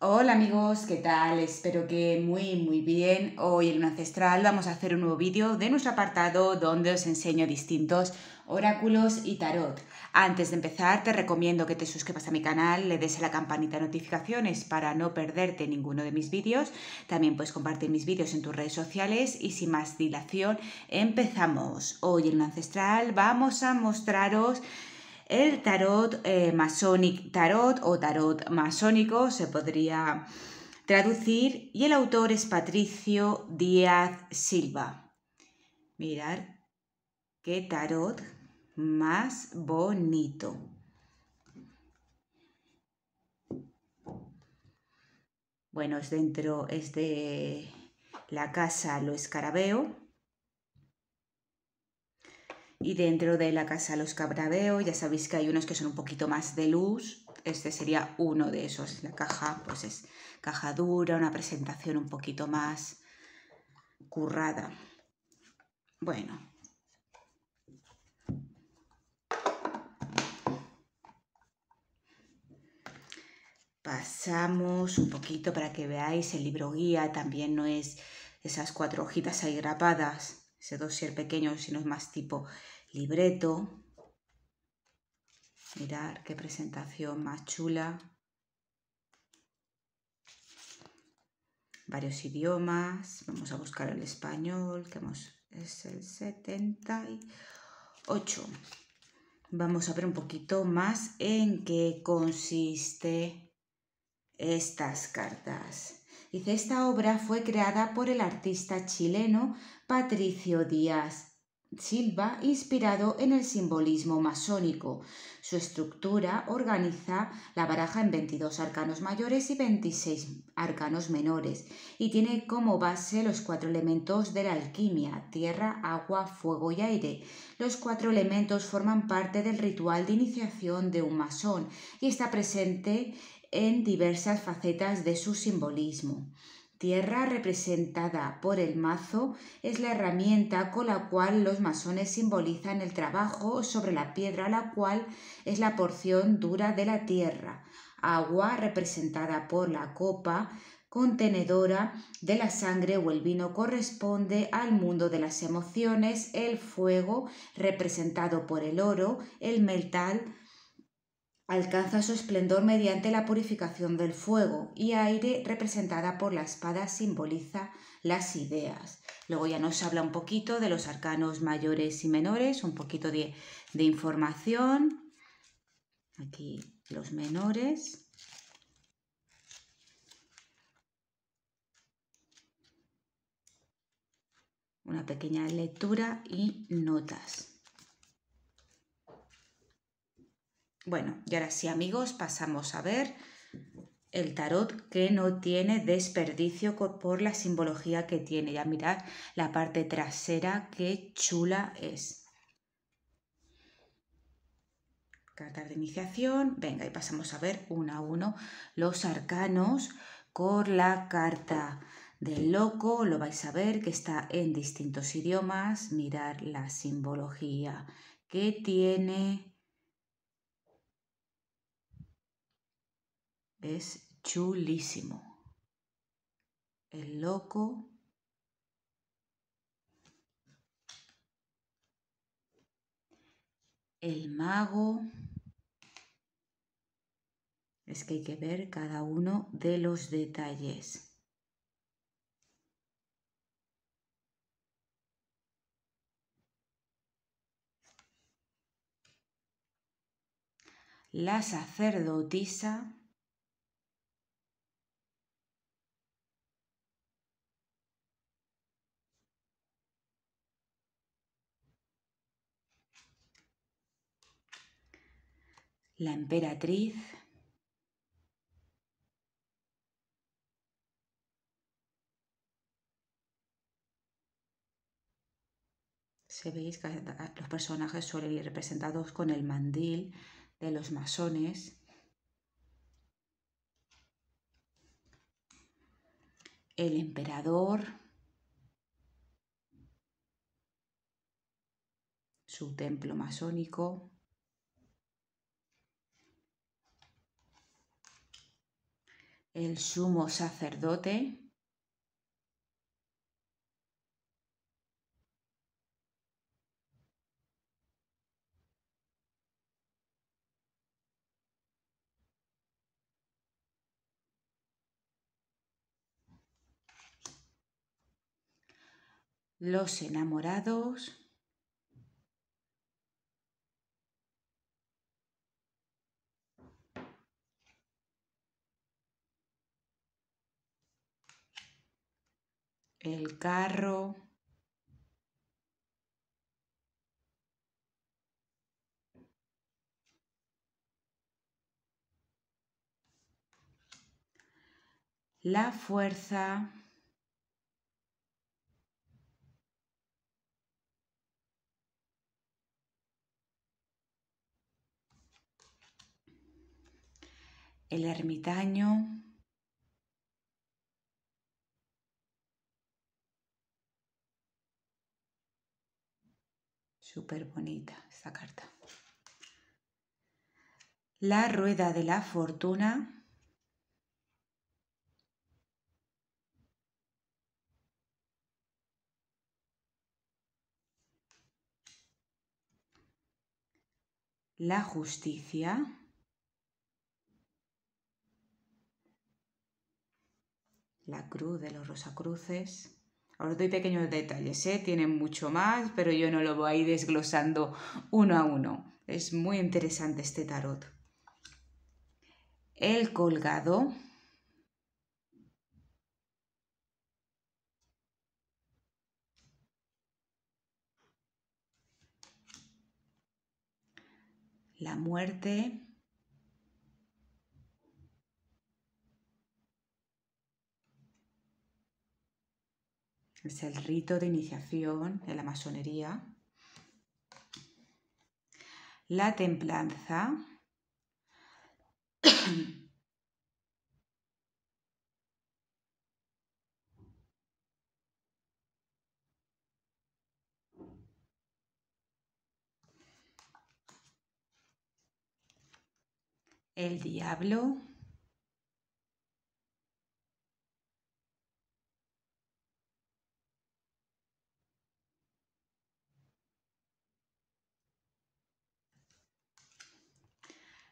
Hola amigos, ¿qué tal? Espero que muy muy bien. Hoy en Un Ancestral vamos a hacer un nuevo vídeo de nuestro apartado donde os enseño distintos oráculos y tarot. Antes de empezar te recomiendo que te suscribas a mi canal, le des a la campanita de notificaciones para no perderte ninguno de mis vídeos. También puedes compartir mis vídeos en tus redes sociales y sin más dilación empezamos. Hoy en Un Ancestral vamos a mostraros el tarot eh, masonic tarot o tarot masónico se podría traducir y el autor es Patricio Díaz Silva. Mirar qué tarot más bonito. Bueno, es dentro, es de la casa Lo Escarabeo. Y dentro de la casa Los Cabrabeo, ya sabéis que hay unos que son un poquito más de luz. Este sería uno de esos. La caja, pues es caja dura, una presentación un poquito más currada. Bueno. Pasamos un poquito para que veáis el libro guía. También no es esas cuatro hojitas ahí grapadas ese dossier pequeño, sino es más tipo libreto. Mirar qué presentación más chula. Varios idiomas. Vamos a buscar el español, que es el 78. Vamos a ver un poquito más en qué consiste estas cartas. Dice, esta obra fue creada por el artista chileno Patricio Díaz Silva, inspirado en el simbolismo masónico. Su estructura organiza la baraja en 22 arcanos mayores y 26 arcanos menores y tiene como base los cuatro elementos de la alquimia, tierra, agua, fuego y aire. Los cuatro elementos forman parte del ritual de iniciación de un masón y está presente en diversas facetas de su simbolismo. Tierra, representada por el mazo, es la herramienta con la cual los masones simbolizan el trabajo sobre la piedra, la cual es la porción dura de la tierra. Agua, representada por la copa, contenedora de la sangre o el vino corresponde al mundo de las emociones, el fuego, representado por el oro, el metal, alcanza su esplendor mediante la purificación del fuego y aire representada por la espada simboliza las ideas. Luego ya nos habla un poquito de los arcanos mayores y menores, un poquito de, de información. Aquí los menores. Una pequeña lectura y notas. Bueno, y ahora sí amigos, pasamos a ver el tarot que no tiene desperdicio por la simbología que tiene. Ya mirad la parte trasera, qué chula es. Carta de iniciación. Venga, y pasamos a ver uno a uno los arcanos con la carta del loco. Lo vais a ver que está en distintos idiomas. Mirar la simbología que tiene. Es chulísimo. El loco. El mago. Es que hay que ver cada uno de los detalles. la sacerdotisa, la emperatriz se veis que los personajes suelen ir representados con el mandil de los masones. El emperador, su templo masónico, el sumo sacerdote, los enamorados, el carro, la fuerza, el ermitaño, Súper bonita esta carta. La rueda de la fortuna. La justicia. La cruz de los Rosacruces. Ahora doy pequeños detalles, ¿eh? tienen mucho más, pero yo no lo voy a ir desglosando uno a uno. Es muy interesante este tarot. El colgado. La muerte. Es el rito de iniciación de la masonería. La templanza. el diablo.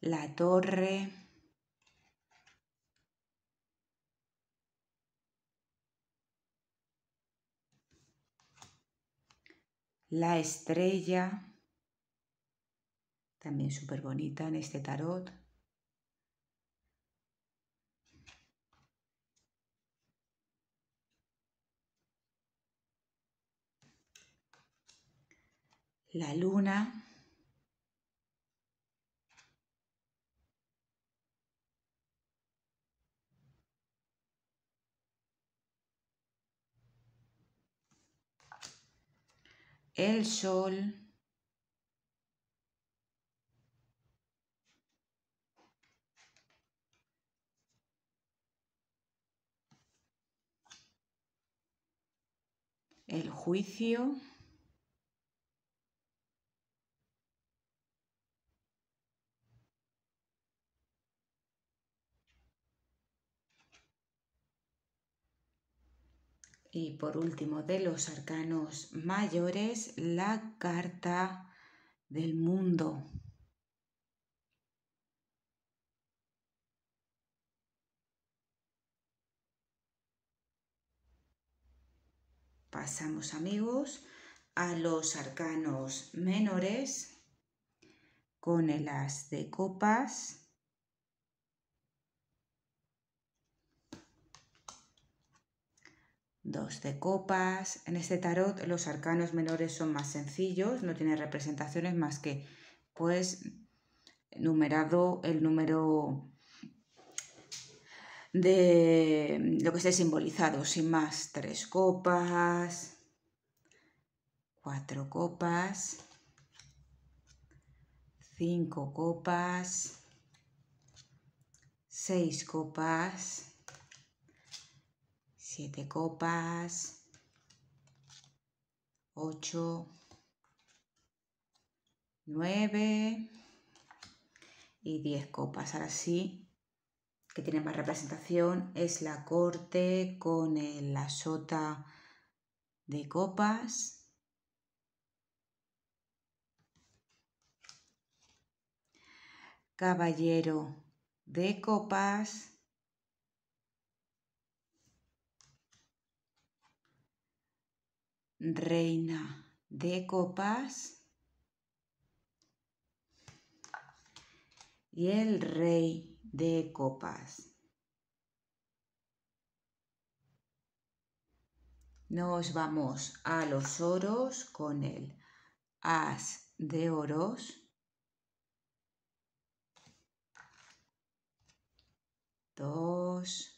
la torre. La estrella, también súper bonita en este tarot. La luna. el sol, el juicio, Y por último, de los arcanos mayores, la carta del mundo. Pasamos amigos a los arcanos menores con el as de copas Dos de copas. En este tarot los arcanos menores son más sencillos, no tienen representaciones más que pues numerado el número de lo que esté simbolizado, sin más, tres copas, cuatro copas, cinco copas, seis copas, siete copas, ocho, nueve y diez copas. Ahora sí, que tiene más representación es la corte con el, la sota de copas. Caballero de copas reina de copas y el rey de copas. Nos vamos a los oros con el as de oros. Dos.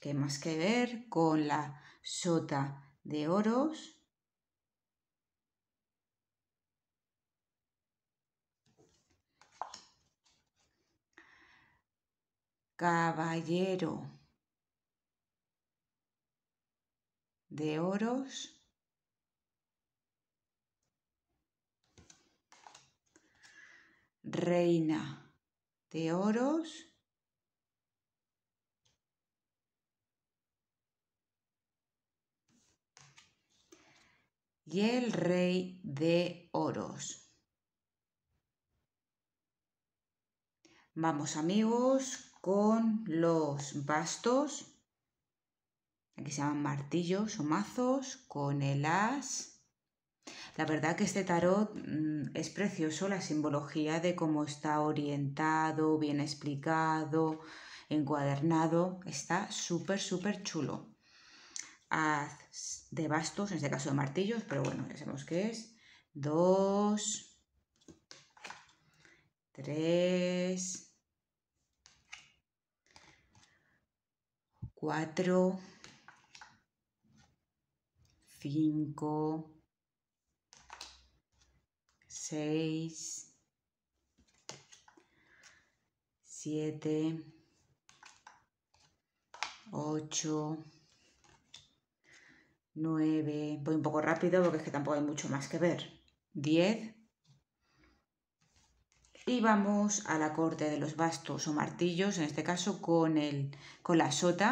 ¿Qué más que ver con la sota de oros. Caballero de oros. Reina de oros. y el rey de oros. Vamos amigos con los bastos. Aquí se llaman martillos o mazos con el as. La verdad que este tarot mm, es precioso, la simbología de cómo está orientado, bien explicado, encuadernado, está súper, súper chulo haz de bastos, en este caso de martillos, pero bueno, ya sabemos qué es. Dos, tres, cuatro, cinco, seis, siete, ocho, 9, voy un poco rápido porque es que tampoco hay mucho más que ver, 10. Y vamos a la corte de los bastos o martillos, en este caso con, el, con la sota.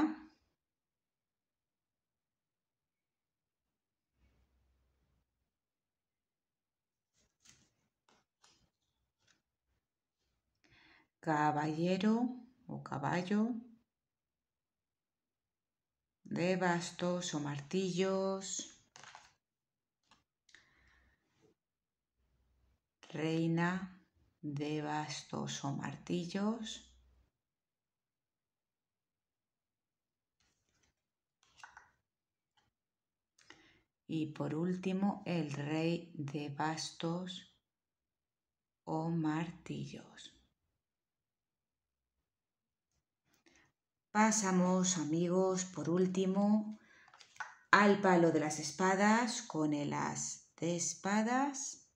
Caballero o caballo de bastos o martillos. Reina de bastos o martillos. Y por último, el rey de bastos o martillos. Pasamos, amigos, por último, al palo de las espadas con el as de espadas.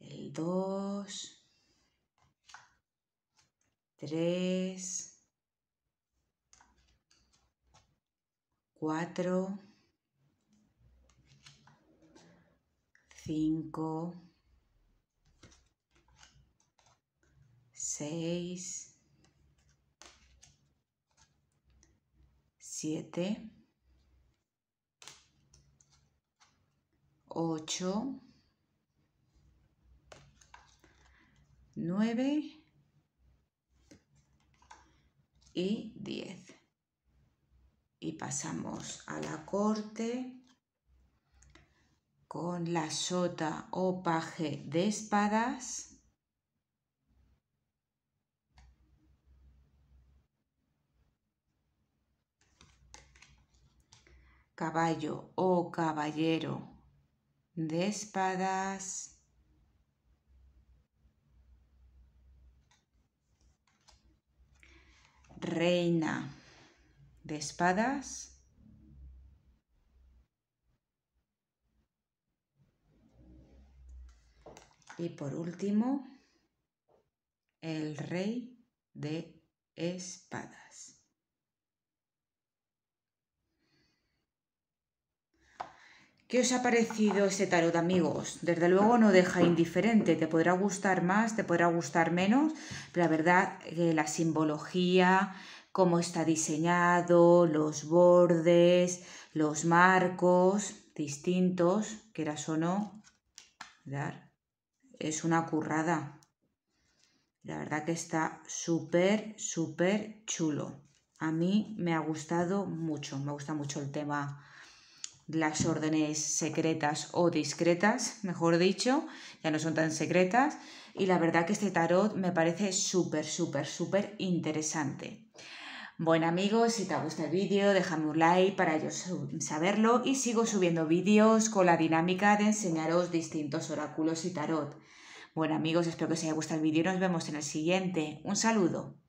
El 2, 3, 4, 5, 6, 7, 8, 9 y 10. Y pasamos a la corte con la sota o paje de espadas. caballo o caballero de espadas. Reina de espadas. Y por último, el rey de espadas. ¿Qué os ha parecido ese tarot, amigos? Desde luego no deja indiferente, te podrá gustar más, te podrá gustar menos, pero la verdad que la simbología, cómo está diseñado, los bordes, los marcos distintos, quieras o no, es una currada. La verdad que está súper, súper chulo. A mí me ha gustado mucho, me gusta mucho el tema las órdenes secretas o discretas, mejor dicho, ya no son tan secretas, y la verdad que este tarot me parece súper, súper, súper interesante. Bueno amigos, si te ha gustado el vídeo, déjame un like para yo saberlo y sigo subiendo vídeos con la dinámica de enseñaros distintos oráculos y tarot. Bueno amigos, espero que os haya gustado el vídeo y nos vemos en el siguiente. Un saludo.